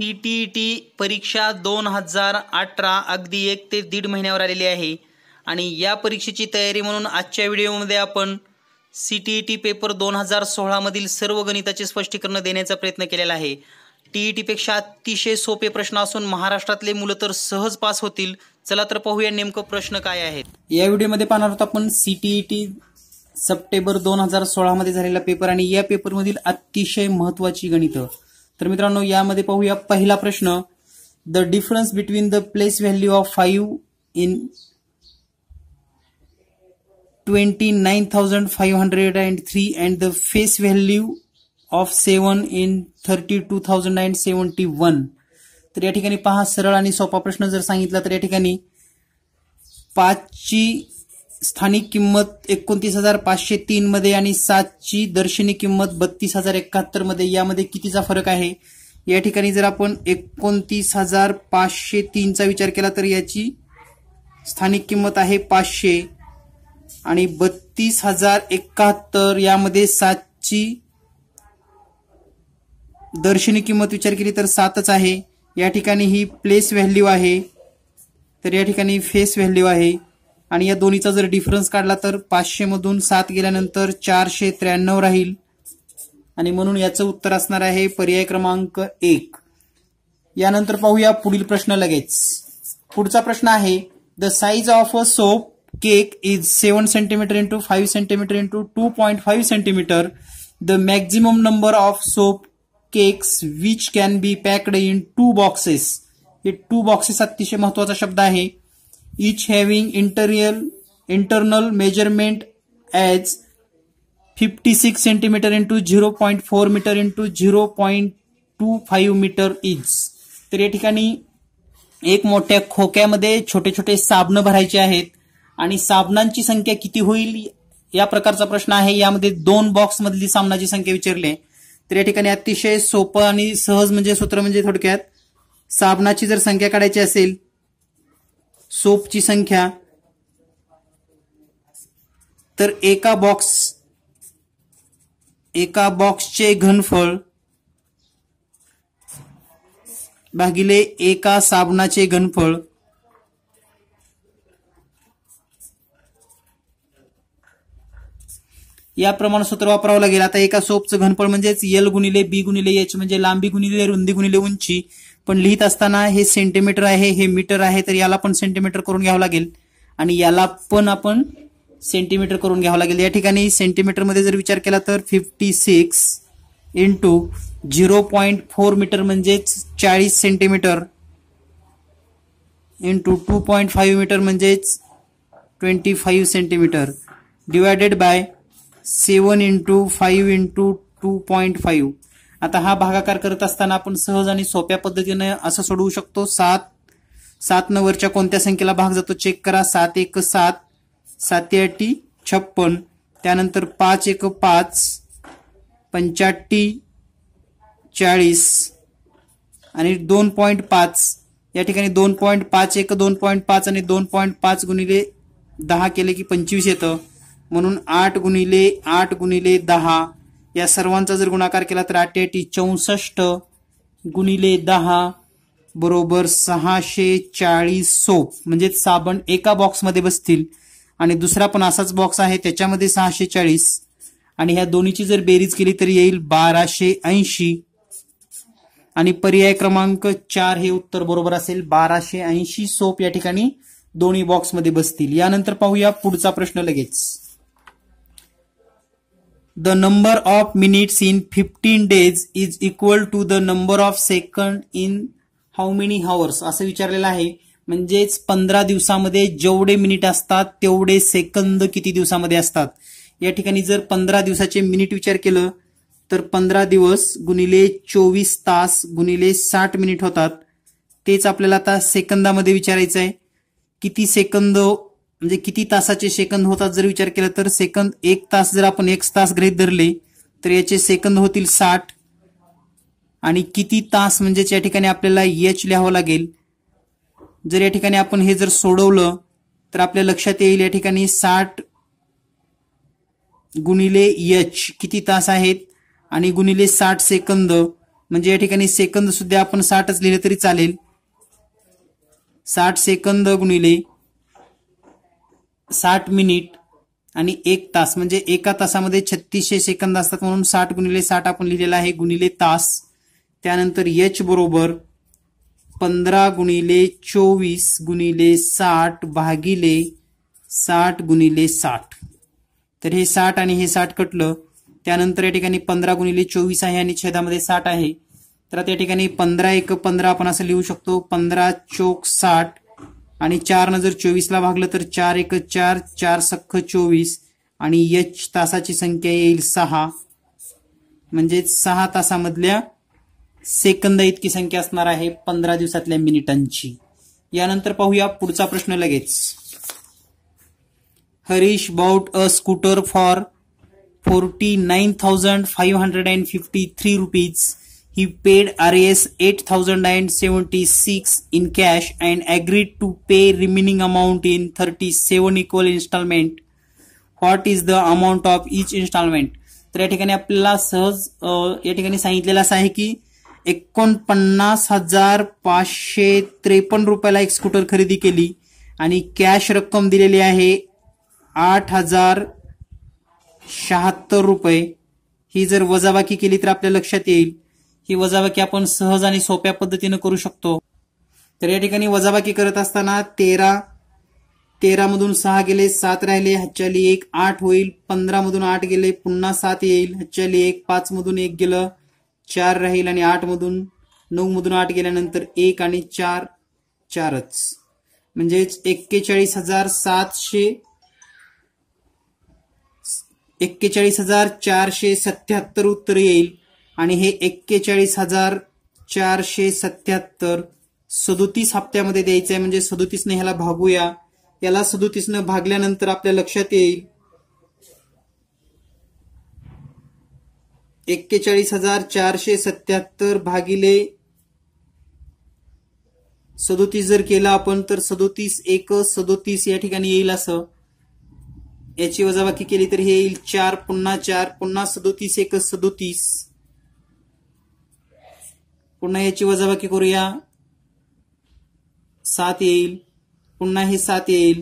C T E T परीक्षा दोन हजार अठरा अगदी एक ते दीड महिन्यावर आलेली आहे आणि या परीक्षेची तयारी म्हणून आजच्या व्हिडिओमध्ये आपण C T E T paper दोन हजार सोळामधील सर्व गणिताचे स्पष्टीकरण देण्याचा प्रयत्न केलेला आहे टी ई e टीपेक्षा अतिशय सोपे प्रश्न असून महाराष्ट्रातले मुलं तर सहज पास होतील चला तर पाहूया नेमकं प्रश्न काय आहेत या व्हिडिओमध्ये पाहणार आहोत आपण C T E T September दोन हजार सोळामध्ये झालेला पेपर आणि या पेपरमधील अतिशय महत्त्वाची गणितं तर मित्रांनो यामध्ये पाहूया पहिला प्रश्न the difference between the place value of five in twenty nine thousand five hundred and three and the face value of seven in thirty two thousand and seventy one तर या ठिकाणी पहा सरळ आणि सोपा प्रश्न जर सांगितला तर या ठिकाणी पाचची स्थानिक किंमत एकोणतीस हजार पाचशे तीन मध्ये आणि सातची दर्शनी किंमत बत्तीस हजार एकाहत्तर मध्ये यामध्ये कितीचा फरक आहे या ठिकाणी जर आपण एकोणतीस हजार पाचशे तीनचा विचार केला तर याची स्थानिक किंमत आहे पाचशे आणि बत्तीस हजार एकाहत्तर यामध्ये सातची दर्शनी किंमत विचार केली तर सातच आहे या ठिकाणी ही प्लेस व्हॅल्यू आहे तर या ठिकाणी फेस व्हॅल्यू आहे आणि या दोन्हीचा जर डिफरन्स काढला तर पाचशे मधून सात गेल्यानंतर चारशे त्र्याण्णव राहील आणि म्हणून याचं उत्तर असणार आहे पर्याय क्रमांक एक यानंतर पाहूया पुढील प्रश्न लगेच पुढचा प्रश्न आहे the size of a soap cake is seven centimetre into five centimetre into two point five centimetre the maximum number of soap cakes which can be packed in two boxes हे टू बॉक्सेस अतिशय महत्वाचा शब्द आहे each having internal internal measurement as 56 cm into 0.4 meter into 0.25 meter इच तर या ठिकाणी एक मोठ्या खोक्यामध्ये छोटे छोटे साबणं भरायचे आहेत आणि साबणांची संख्या किती होईल या प्रकारचा प्रश्न आहे यामध्ये दोन बॉक्स मधली साबणाची संख्या विचारली तर या ठिकाणी अतिशय सोपं आणि सहज म्हणजे सूत्र म्हणजे थोडक्यात साबणाची जर संख्या काढायची असेल सोपची संख्या तर एका बॉक्स एका बॉक्सचे घनफळ भागिले एका साबणाचे घनफळ या प्रमाण सूत्र वापरावं लागेल आता एका सोपचं घनफळ म्हणजेच यल गुणिले बी गुणिले एच म्हणजे लांबी गुणिले रुंदी गुणिले उंची पण लिहित असताना हे सेंटीमीटर आहे हे मीटर आहे तर याला पण सेंटीमीटर करून घ्यावं लागेल आणि याला पण आपण सेंटीमीटर करून घ्यावं लागेल या ठिकाणी सेंटीमीटरमध्ये जर विचार केला तर fifty six into zero point four metre म्हणजेच चाळीस centimetre into two point five metre म्हणजेच twenty five centimetre divided by seven into five into two point five आता हा भागाकार करत असताना आपण सहज आणि सोप्या पद्धतीने असं सोडवू शकतो सात सात नंबरच्या कोणत्या संख्येला भाग जातो चेक करा सात एक सात साते छप्पन त्यानंतर पाच एक पाच पंच्याहत्ती चाळीस आणि दोन पॉईंट पाच या ठिकाणी दोन पॉईंट पाच एक दोन पॉईंट पाच आणि दोन पॉईंट पाच गुणिले दहा केले की पंचवीस येतं म्हणून आठ गुणिले आठ गुणिले दहा या सर्वांचा जर गुणाकार केला तर अठ्ठ्याऐटी चौसष्ट गुणिले दहा बरोबर सहाशे चाळीस सोप म्हणजे साबण एका बॉक्समध्ये बसतील आणि दुसरा पण असाच बॉक्स आहे त्याच्यामध्ये सहाशे चाळीस आणि ह्या दोन्हीची जर बेरीज केली तर येईल बाराशे ऐंशी आणि पर्याय क्रमांक चार हे उत्तर बरोबर असेल बाराशे ऐंशी सोप या ठिकाणी दोन्ही बॉक्समध्ये बसतील यानंतर पाहूया पुढचा प्रश्न लगेच the number of minutes in fifteen days is equal to the number of second in how many hours असं विचारलेलं आहे म्हणजेच पंधरा दिवसामध्ये जेवढे मिनिट असतात तेवढे सेकंद किती दिवसामध्ये असतात या ठिकाणी जर पंधरा दिवसाचे मिनिट विचार केलं तर पंधरा दिवस गुणिले चोवीस तास गुणिले साठ मिनिट होतात तेच आपल्याला आता सेकंदामध्ये विचारायचं आहे किती सेकंद म्हणजे किती तासाचे सेकंद होतात जर विचार केला तर सेकंद एक तास जर आपण एक तास गृहित धरले तर याचे सेकंद होतील साठ आणि किती तास म्हणजेच या ठिकाणी आपल्याला एच लिहावं लागेल जर या ठिकाणी आपण हे जर सोडवलं तर आपल्या लक्षात येईल या ठिकाणी साठ गुणिले एच किती तास आहेत आणि गुणिले साठ सेकंद म्हणजे या ठिकाणी सेकंद सुद्धा आपण साठच लिहिले तरी चालेल साठ सेकंद गुणिले साठ मिनिट आणि एक तास म्हणजे एका तासामध्ये छत्तीसशे सेकंद असतात म्हणून साठ गुणिले साठ आपण लिहिलेला आहे गुणिले तास त्यानंतर एच बरोबर पंधरा गुणिले चोवीस गुणिले साठ भागिले साठ गुणिले साठ तर हे साठ आणि हे साठ कटलं त्यानंतर या ठिकाणी पंधरा गुणिले चोवीस आहे आणि छेदामध्ये साठ आहे तर त्या ठिकाणी पंधरा एक पंधरा आपण असं लिहू शकतो पंधरा चोक साठ आणि चार चारनं जर चोवीसला भागलं तर चार एक चार चार सख्ख चोवीस आणि यच तासाची संख्या येईल सहा म्हणजे सहा तासामधल्या सेकंद इतकी संख्या असणार आहे पंधरा दिवसातल्या मिनिटांची यानंतर पाहूया पुढचा प्रश्न लगेच Harish bought a scooter for forty nine thousand five hundred and fifty three rupees he paid six 8,976 in cash and agreed to pay remaining amount in 37 equal installment. What is the amount of each installment? तर या ठिकाणी आपल्याला सहज या ठिकाणी सांगितलेलं असं आहे की एकोणपन्नास हजार पाचशे त्रेपन्न रुपयाला एक स्कूटर खरेदी केली आणि कॅश रक्कम दिलेली आहे आठ हजार शहात्तर रुपये ही जर वजाबाकी केली तर आपल्या लक्षात येईल ही वजाबाकी आपण सहज आणि सोप्या पद्धतीनं करू शकतो तर या ठिकाणी वजाबाकी करत असताना तेरा तेरामधून सहा गेले सात राहिले हच्चाली एक आठ होईल पंधरा मधून आठ गेले पुन्हा सात येईल हच्चाली एक पाच मधून एक गेलं चार राहील आणि आठ मधून नऊ मधून आठ गेल्यानंतर एक आणि चार चारच म्हणजेच एक्केचाळीस हजार सातशे एक्केचाळीस हजार चारशे सत्याहत्तर उत्तर येईल आणि हे एक्केचाळीस हजार चारशे सत्याहत्तर सदोतीस हप्त्यामध्ये द्यायचं आहे म्हणजे सदोतीसने ह्याला भागूया याला सदोतीसनं भागल्यानंतर आपल्या लक्षात येईल एक्केचाळीस हजार चारशे सत्याहत्तर भागिले सदोतीस जर केला आपण तर सदोतीस एक सदोतीस या ठिकाणी येईल असं याची वजाबाकी केली तर हे येईल चार पुन्हा चार पुन्हा सदोतीस एक सदोतीस पुन्हा याची वजाबाकी करूया सात येईल पुन्हा हे सात येईल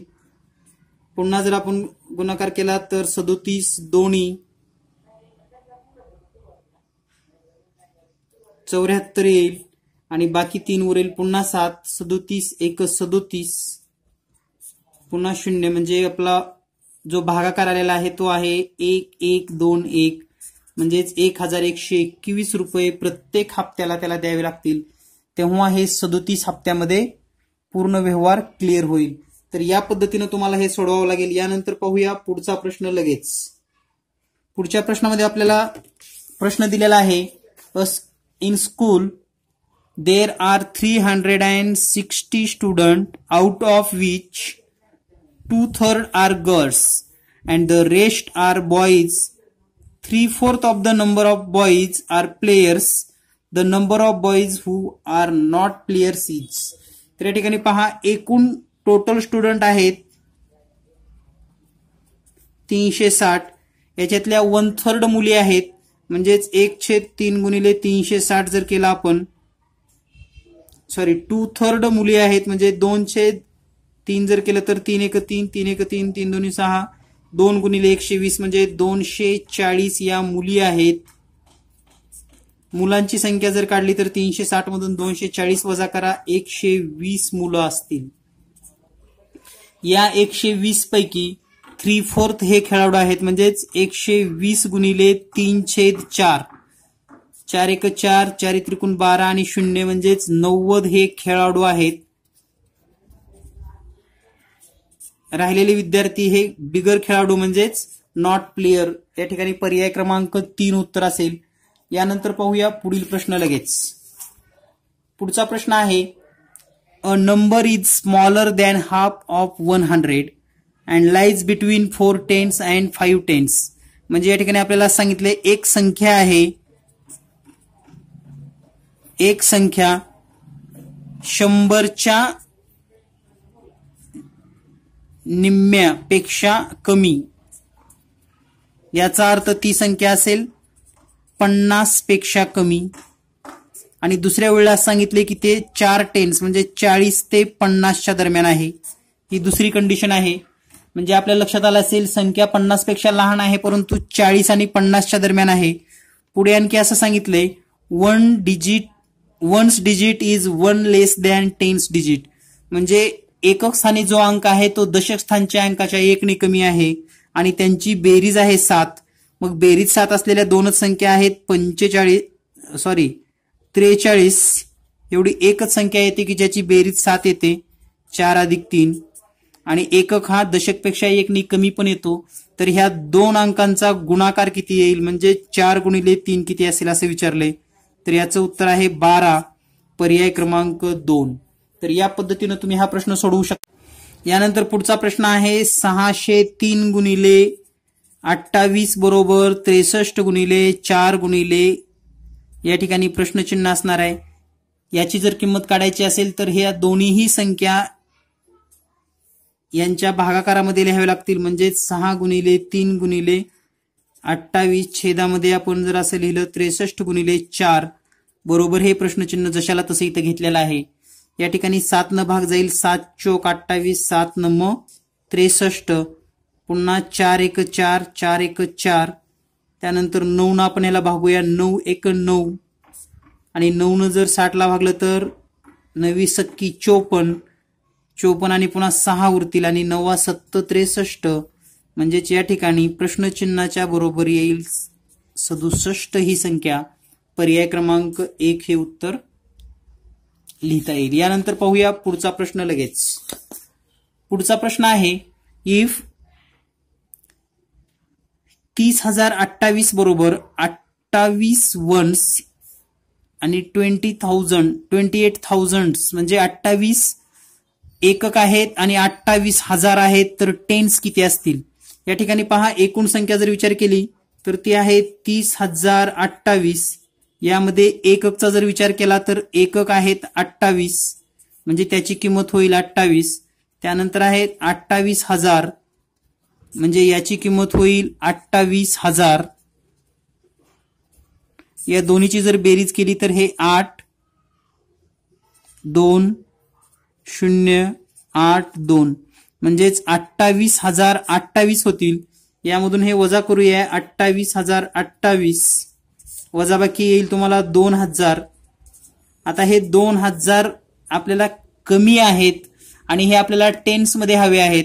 पुन्हा जर आपण गुणाकार केला तर सदोतीस दोन्ही चौऱ्याहत्तर येईल आणि बाकी तीन उरेल पुन्हा सात सदोतीस एक सदोतीस पुन्हा शून्य म्हणजे आपला जो भागाकार आलेला आहे तो आहे एक एक दोन एक म्हणजेच एक हजार एकशे एकवीस रुपये प्रत्येक हप्त्याला त्याला द्यावे लागतील तेव्हा हे सदोतीस हप्त्यामध्ये पूर्ण व्यवहार क्लिअर होईल तर या पद्धतीनं तुम्हाला हे सोडवावं लागेल यानंतर पाहूया पुढचा प्रश्न लगेच पुढच्या प्रश्नामध्ये आपल्याला प्रश्न दिलेला आहे in school there are three hundred and sixty student out of which two third are girls and the rest are boys three fourth of the number of boys are players the number of boys who are not players is तर या ठिकाणी पहा एकूण total student आहेत तीनशे साठ याच्यातल्या one third मुली आहेत म्हणजेच एक छेद तीन गुणिले तीनशे साठ जर केला आपण सॉरी टू थर्ड मुली आहेत म्हणजे दोन छेद तीन जर केलं तर तीन एक तीन तीन एक तीन तीन दोन्ही सहा दोन गुणिले एकशे वीस म्हणजे दोनशे चाळीस या मुली आहेत मुलांची संख्या जर काढली तर तीनशे साठ मधून दोनशे चाळीस वजा करा एकशे वीस मुलं असतील या एकशे वीस पैकी थ्री फोर्थ हे खेळाडू आहेत म्हणजेच एकशे वीस गुणिले तीन छेद चार चार एक चार चारी त्रिकोण बारा आणि शून्य म्हणजेच नव्वद हे खेळाडू आहेत राहिलेले विद्यार्थी हे बिगर खेळाडू म्हणजेच नॉट प्लेयर या ठिकाणी पर्याय क्रमांक तीन उत्तर असेल यानंतर पाहूया पुढील प्रश्न लगेच पुढचा प्रश्न आहे a number is smaller than half of one hundred and lies between four tens and five tens म्हणजे या ठिकाणी आपल्याला सांगितले एक संख्या आहे एक संख्या शंभरच्या निम्म्यापेक्षा कमी याचा अर्थ ती संख्या असेल पन्नास पेक्षा कमी आणि दुसऱ्या वेळेला सांगितले की ते चार टेन्स म्हणजे चाळीस ते पन्नासच्या दरम्यान आहे ही दुसरी कंडिशन आहे म्हणजे आपल्या लक्षात आलं असेल संख्या पन्नास पेक्षा लहान आहे परंतु चाळीस आणि पन्नासच्या दरम्यान आहे पुढे आणखी असं सांगितलंय one digit ones digit is one less than tens digit म्हणजे एकक स्थानी जो अंक आहे तो दशक स्थानच्या अंकाच्या एकने कमी आहे आणि त्यांची बेरीज आहे सात मग बेरीज सात असलेल्या दोनच संख्या आहेत पंचेचाळीस सॉरी त्रेचाळीस एवढी एकच संख्या येते की ज्याची बेरीज सात येते चार अधिक तीन आणि एकक हा दशकपेक्षा एकने कमी पण येतो तर ह्या दोन अंकांचा गुणाकार किती येईल म्हणजे चार गुणिले तीन किती असेल असं विचारले तर याचं उत्तर आहे बारा पर्याय क्रमांक दोन तर या पद्धतीनं तुम्ही हा प्रश्न सोडवू शकता यानंतर पुढचा प्रश्न आहे सहाशे तीन गुणिले अठ्ठावीस बरोबर त्रेसष्ट गुणिले चार गुणिले या ठिकाणी प्रश्नचिन्ह असणार आहे याची जर किंमत काढायची असेल तर ह्या दोन्हीही संख्या यांच्या भागाकारामध्ये लिहाव्या लागतील म्हणजेच सहा गुणिले तीन गुणिले अठ्ठावीस छेदामध्ये आपण जर असं लिहिलं त्रेसष्ट गुणिले चार बरोबर हे प्रश्नचिन्ह जशाला तसं इथं घेतलेलं आहे या ठिकाणी सात न भाग जाईल सात चोक अठ्ठावीस सात न म त्रेसष्ट पुन्हा चार एक चार चार एक चार त्यानंतर नऊ न आपण याला भागूया नऊ एक नऊ आणि नऊ न जर साठला भागलं तर नवी सक्की चोपन्न चोपन्न आणि पुन्हा सहा उरतील आणि नववा सत्त त्रेसष्ट म्हणजेच या ठिकाणी प्रश्नचिन्हाच्या बरोबर येईल सदुसष्ट ही संख्या पर्याय क्रमांक एक हे उत्तर लिहिता येईल यानंतर पाहूया पुढचा प्रश्न लगेच पुढचा प्रश्न आहे इफ तीस हजार अठ्ठावीस बरोबर अठ्ठावीस वन्स आणि twenty thousand twenty eight thousand म्हणजे अठ्ठावीस एकक आहेत आणि अठ्ठावीस हजार आहेत तर टेन्स किती असतील या ठिकाणी पहा एकूण संख्या जर विचार केली तर ती आहे तीस हजार अठ्ठावीस यामध्ये एककचा जर विचार केला तर एकक आहेत अठ्ठावीस म्हणजे त्याची किंमत होईल अठ्ठावीस त्यानंतर आहेत अठ्ठावीस हजार म्हणजे याची किंमत होईल अठ्ठावीस हजार या दोन्हीची जर बेरीज केली तर हे आठ दोन शून्य आठ दोन म्हणजेच अठ्ठावीस हजार अठ्ठावीस होतील यामधून हे वजा करूया अठ्ठावीस हजार अठ्ठावीस वजाबाकी येईल तुम्हाला दोन हजार आता हे दोन हजार आपल्याला कमी आहेत आणि हे आपल्याला टेन्समध्ये हवे आहेत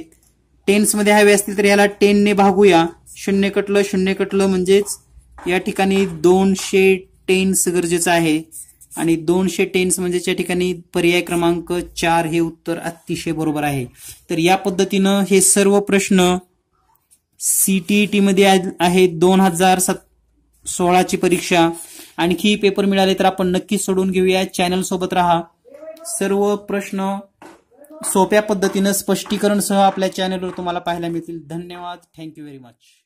टेन्समध्ये हवे असतील तर याला टेनने भागूया शून्य कटलं शून्य कटलं म्हणजेच या ठिकाणी दोनशे टेन्स गरजेचं आहे आणि दोनशे टेन्स म्हणजे या ठिकाणी पर्याय क्रमांक चार हे उत्तर अतिशय बरोबर आहे तर या पद्धतीनं हे सर्व प्रश्न सीटीईटी e मध्ये आहेत दोन हजार सत्तर सोळाची परीक्षा आणखी पेपर मिळाले तर आपण नक्की सोडून घेऊया चॅनल सोबत राहा सर्व प्रश्न सोप्या पद्धतीनं सह आपल्या चॅनलवर तुम्हाला पाहायला मिळतील धन्यवाद थँक्यू व्हेरी मच